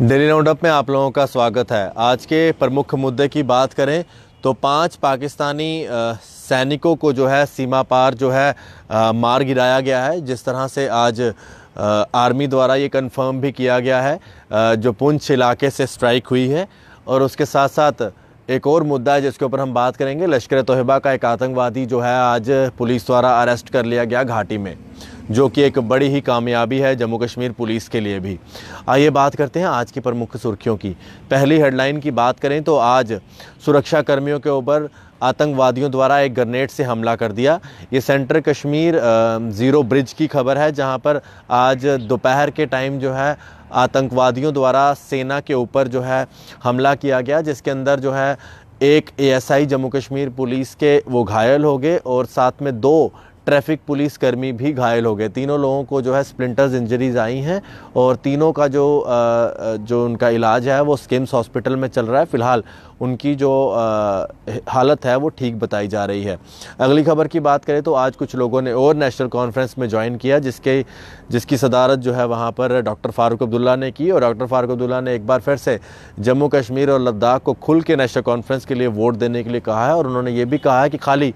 daily roundup में आप लोगों का स्वागत है आज के प्रमुख मुद्दे की बात करें तो पांच पाकिस्तानी सैनिकों को जो है सीमा पार जो है मार गिराया गया है जिस तरह से आज आर्मी द्वारा ये कंफर्म भी किया गया है जो पुंछ इलाके से स्ट्राइक हुई है और उसके साथ साथ एक और मुद्दा है जिसके ऊपर हम बात करेंगे लश्कर तोहबा का एक आतंकवादी जो है आज पुलिस द्वारा अरेस्ट कर लिया गया घाटी में जो कि एक बड़ी ही कामयाबी है जम्मू कश्मीर पुलिस के लिए भी आइए बात करते हैं आज की प्रमुख सुर्खियों की पहली हेडलाइन की बात करें तो आज सुरक्षा कर्मियों के ऊपर आतंकवादियों द्वारा एक ग्रनेड से हमला कर दिया ये सेंटर कश्मीर ज़ीरो ब्रिज की खबर है जहाँ पर आज दोपहर के टाइम जो है आतंकवादियों द्वारा सेना के ऊपर जो है हमला किया गया जिसके अंदर जो है एक एएसआई जम्मू कश्मीर पुलिस के वो घायल हो गए और साथ में दो ट्रैफिक पुलिस कर्मी भी घायल हो गए तीनों लोगों को जो है स्प्लिंटर्स इंजरीज आई हैं और तीनों का जो जो उनका इलाज है वो स्किम्स हॉस्पिटल में चल रहा है फ़िलहाल उनकी जो हालत है वो ठीक बताई जा रही है अगली खबर की बात करें तो आज कुछ लोगों ने और नेशनल कॉन्फ्रेंस में ज्वाइन किया जिसके जिसकी सदारत जो है वहाँ पर डॉक्टर फारूक अब्दुल्ला ने की और डॉक्टर फारूक अब्दुल्ला ने एक बार फिर से जम्मू कश्मीर और लद्दाख को खुल के नेशनल कॉन्फ्रेंस के लिए वोट देने के लिए कहा है और उन्होंने ये भी कहा है कि खाली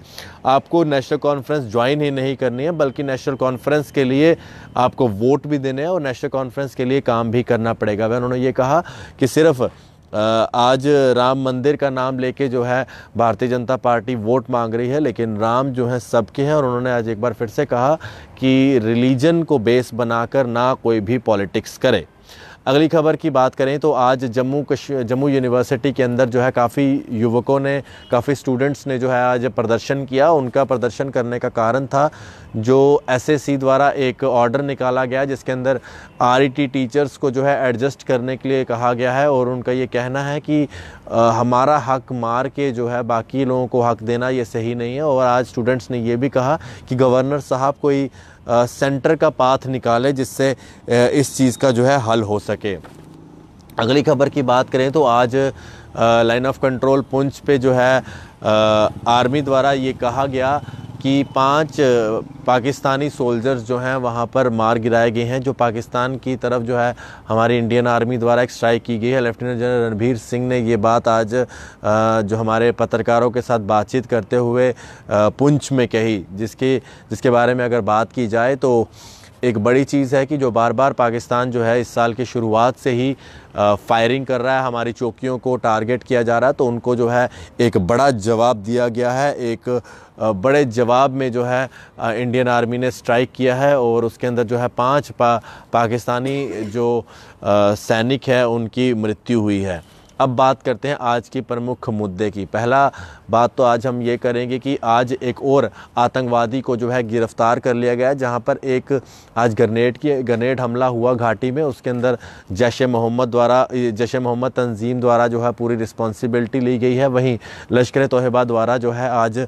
आपको नेशनल कॉन्फ्रेंस ज्वाइन साइन ही नहीं करनी है बल्कि नेशनल कॉन्फ्रेंस के लिए आपको वोट भी देने हैं और नेशनल कॉन्फ्रेंस के लिए काम भी करना पड़ेगा वह उन्होंने ये कहा कि सिर्फ आज राम मंदिर का नाम लेके जो है भारतीय जनता पार्टी वोट मांग रही है लेकिन राम जो है सबके हैं और उन्होंने आज एक बार फिर से कहा कि रिलीजन को बेस बनाकर ना कोई भी पॉलिटिक्स करे अगली खबर की बात करें तो आज जम्मू कश जम्मू यूनिवर्सिटी के अंदर जो है काफ़ी युवकों ने काफ़ी स्टूडेंट्स ने जो है आज प्रदर्शन किया उनका प्रदर्शन करने का कारण था जो एसएससी द्वारा एक ऑर्डर निकाला गया जिसके अंदर आरईटी टीचर्स e को जो है एडजस्ट करने के लिए कहा गया है और उनका ये कहना है कि आ, हमारा हक मार के जो है बाकी लोगों को हक देना ये सही नहीं है और आज स्टूडेंट्स ने ये भी कहा कि गवर्नर साहब कोई सेंटर का पाथ निकाले जिससे इस चीज़ का जो है हल हो सके अगली खबर की बात करें तो आज लाइन ऑफ कंट्रोल पुंछ पे जो है आ, आर्मी द्वारा ये कहा गया कि पांच पाकिस्तानी सोल्जर्स जो हैं वहाँ पर मार गिराए गए हैं जो पाकिस्तान की तरफ जो है हमारी इंडियन आर्मी द्वारा एक स्ट्राइक की गई है लेफ्टिनेंट जनरल रणबीर सिंह ने ये बात आज जो हमारे पत्रकारों के साथ बातचीत करते हुए पुंछ में कही जिसके जिसके बारे में अगर बात की जाए तो एक बड़ी चीज़ है कि जो बार बार पाकिस्तान जो है इस साल की शुरुआत से ही फायरिंग कर रहा है हमारी चौकियों को टारगेट किया जा रहा है तो उनको जो है एक बड़ा जवाब दिया गया है एक बड़े जवाब में जो है इंडियन आर्मी ने स्ट्राइक किया है और उसके अंदर जो है पाँच पा, पाकिस्तानी जो सैनिक है उनकी मृत्यु हुई है अब बात करते हैं आज की प्रमुख मुद्दे की पहला बात तो आज हम ये करेंगे कि आज एक और आतंकवादी को जो है गिरफ्तार कर लिया गया है जहाँ पर एक आज ग्रनेड की ग्रनेड हमला हुआ घाटी में उसके अंदर जैश मोहम्मद द्वारा जैश मोहम्मद तंजीम द्वारा जो है पूरी रिस्पॉन्सिबिलिटी ली गई है वहीं लश्कर तोहबा द्वारा जो है आज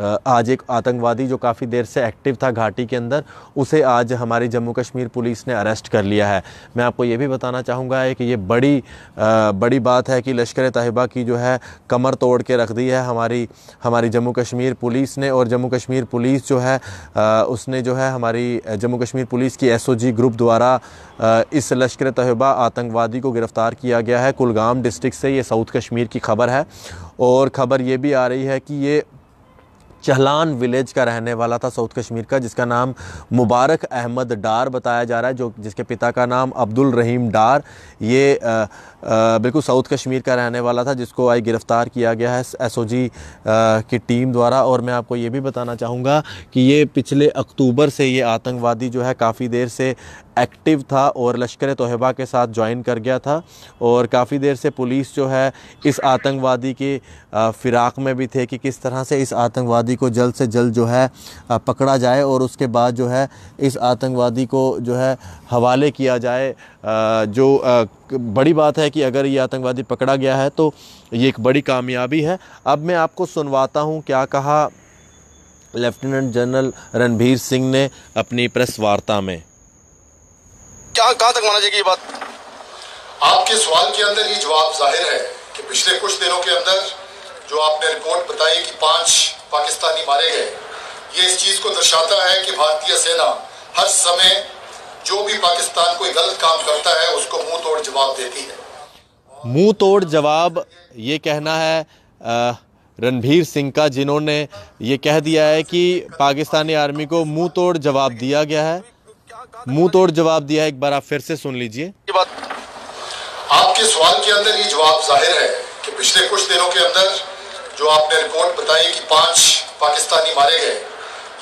आज एक आतंकवादी जो काफ़ी देर से एक्टिव था घाटी के अंदर उसे आज हमारी जम्मू कश्मीर पुलिस ने अरेस्ट कर लिया है मैं आपको ये भी बताना चाहूँगा कि ये बड़ी आ, बड़ी बात है कि लश्कर तयबा की जो है कमर तोड़ के रख दी है हमारी हमारी जम्मू कश्मीर पुलिस ने और जम्मू कश्मीर पुलिस जो है आ, उसने जो है हमारी जम्मू कश्मीर पुलिस की एस ग्रुप द्वारा इस लश्कर तयबा आतंकवादी को गिरफ़्तार किया गया है कुलगाम डिस्ट्रिक्ट से ये साउथ कश्मीर की खबर है और ख़बर ये भी आ रही है कि ये चहलान विलेज का रहने वाला था साउथ कश्मीर का जिसका नाम मुबारक अहमद डार बताया जा रहा है जो जिसके पिता का नाम अब्दुल रहीम डार ये बिल्कुल साउथ कश्मीर का रहने वाला था जिसको आई गिरफ़्तार किया गया है एसओजी की टीम द्वारा और मैं आपको ये भी बताना चाहूँगा कि ये पिछले अक्टूबर से ये आतंकवादी जो है काफ़ी देर से एक्टिव था और लश्कर तोहबा के साथ ज्वाइन कर गया था और काफ़ी देर से पुलिस जो है इस आतंकवादी के फ़िराक में भी थे कि किस तरह से इस आतंकवादी को जल्द से जल्द जो है पकड़ा जाए और उसके बाद जो है इस आतंकवादी को जो है हवाले किया जाए जो बड़ी बात है कि अगर ये आतंकवादी पकड़ा गया है तो ये एक बड़ी कामयाबी है अब मैं आपको सुनवाता हूँ क्या कहा लेफ्टिनेंट जनरल रणबीर सिंह ने अपनी प्रेस वार्ता में क्या कहां तक माना जाएगी ये बात आपके सवाल के अंदर ये जवाब जाहिर है कि पिछले कुछ दिनों के अंदर जो आपने रिपोर्ट बताई कि पांच पाकिस्तानी मारे गए ये इस चीज को दर्शाता है कि भारतीय सेना हर समय जो भी पाकिस्तान कोई गलत काम करता है उसको मुंह तोड़ जवाब देती है मुंह तोड़ जवाब ये कहना है रणबीर सिंह का जिन्होंने ये कह दिया है कि पाकिस्तानी आर्मी को मुंह तोड़ जवाब दिया गया है मुंह तोड़ जवाब दिया है एक बार आप फिर से सुन लीजिए आपके सवाल के अंदर ये जवाब जाहिर है कि पिछले कुछ दिनों के अंदर जो आपने रिपोर्ट बताई कि पांच पाकिस्तानी मारे गए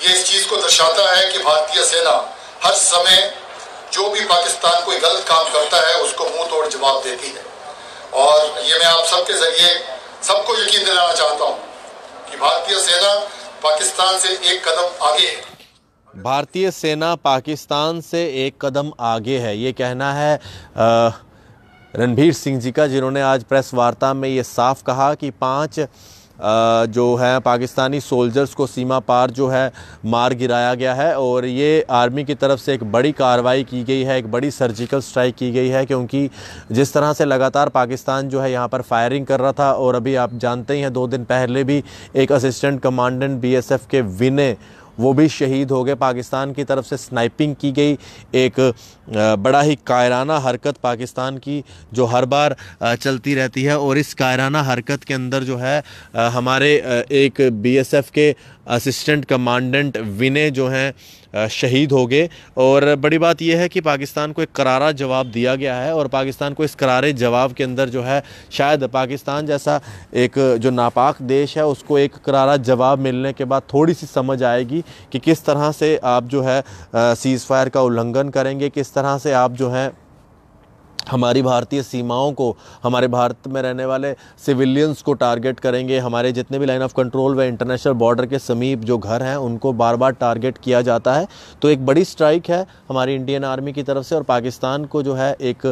ये इस चीज को दर्शाता है कि भारतीय सेना हर समय जो भी पाकिस्तान कोई गलत काम करता है उसको मुंह तोड़ जवाब देती है और ये मैं आप सबके जरिए सबको यकीन दिलाना चाहता हूँ कि भारतीय सेना पाकिस्तान से एक कदम आगे है भारतीय सेना पाकिस्तान से एक कदम आगे है ये कहना है रणबीर सिंह जी का जिन्होंने आज प्रेस वार्ता में ये साफ कहा कि पांच जो है पाकिस्तानी सोल्जर्स को सीमा पार जो है मार गिराया गया है और ये आर्मी की तरफ से एक बड़ी कार्रवाई की गई है एक बड़ी सर्जिकल स्ट्राइक की गई है क्योंकि जिस तरह से लगातार पाकिस्तान जो है यहाँ पर फायरिंग कर रहा था और अभी आप जानते ही हैं दो दिन पहले भी एक असिस्टेंट कमांडेंट बीएसएफ के विनय वो भी शहीद हो गए पाकिस्तान की तरफ से स्नाइपिंग की गई एक बड़ा ही कायराना हरकत पाकिस्तान की जो हर बार चलती रहती है और इस कायराना हरकत के अंदर जो है हमारे एक बीएसएफ के असिस्टेंट कमांडेंट विनय जो हैं शहीद हो गए और बड़ी बात यह है कि पाकिस्तान को एक करारा जवाब दिया गया है और पाकिस्तान को इस करारे जवाब के अंदर जो है शायद पाकिस्तान जैसा एक जो नापाक देश है उसको एक करारा जवाब मिलने के बाद थोड़ी सी समझ आएगी कि किस तरह से आप जो है सीज़ फायर का उल्लंघन करेंगे किस तरह से आप जो है हमारी भारतीय सीमाओं को हमारे भारत में रहने वाले सिविलियंस को टारगेट करेंगे हमारे जितने भी लाइन ऑफ कंट्रोल व इंटरनेशनल बॉर्डर के समीप जो घर हैं उनको बार बार टारगेट किया जाता है तो एक बड़ी स्ट्राइक है हमारी इंडियन आर्मी की तरफ से और पाकिस्तान को जो है एक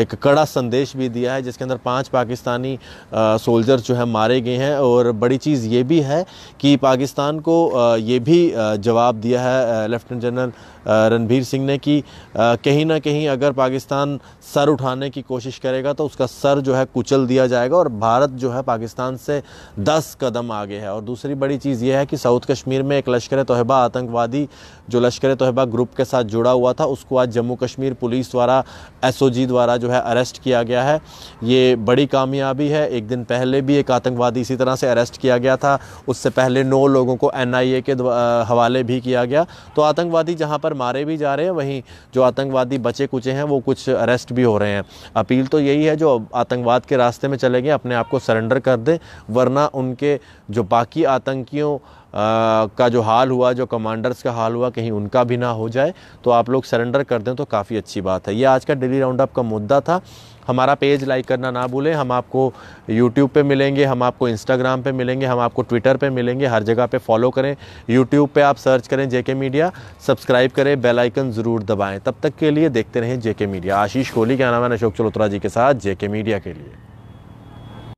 एक कड़ा संदेश भी दिया है जिसके अंदर पाँच पाकिस्तानी सोल्जर जो है मारे गए हैं और बड़ी चीज़ ये भी है कि पाकिस्तान को ये भी जवाब दिया है लेफ्टिनेंट जनरल रणबीर सिंह ने कि कहीं ना कहीं अगर पाकिस्तान सर उठाने की कोशिश करेगा तो उसका सर जो है कुचल दिया जाएगा और भारत जो है पाकिस्तान से दस कदम आगे है और दूसरी बड़ी चीज़ यह है कि साउथ कश्मीर में एक लश्कर तोहबा आतंकवादी जो लश्कर तोहबा ग्रुप के साथ जुड़ा हुआ था उसको आज जम्मू कश्मीर पुलिस द्वारा एस द्वारा जो है अरेस्ट किया गया है ये बड़ी कामयाबी है एक दिन पहले भी एक आतंकवादी इसी तरह से अरेस्ट किया गया था उससे पहले नौ लोगों को एन के हवाले भी किया गया तो आतंकवादी जहाँ पर पर मारे भी जा रहे हैं वहीं जो आतंकवादी बचे कुचे हैं वो कुछ अरेस्ट भी हो रहे हैं अपील तो यही है जो आतंकवाद के रास्ते में चले गए अपने आप को सरेंडर कर दें वरना उनके जो बाकी आतंकियों का जो हाल हुआ जो कमांडर्स का हाल हुआ कहीं उनका भी ना हो जाए तो आप लोग सरेंडर कर दें तो काफ़ी अच्छी बात है ये आज का डेली राउंड अप का मुद्दा था हमारा पेज लाइक करना ना भूलें हम आपको यूट्यूब पे मिलेंगे हम आपको इंस्टाग्राम पे मिलेंगे हम आपको ट्विटर पे मिलेंगे हर जगह पे फॉलो करें यूट्यूब पे आप सर्च करें जेके मीडिया सब्सक्राइब करें बेल आइकन ज़रूर दबाएं तब तक के लिए देखते रहें जेके मीडिया आशीष कोहली के नाम है अशोक चलोत्रा जी के साथ जेके मीडिया के लिए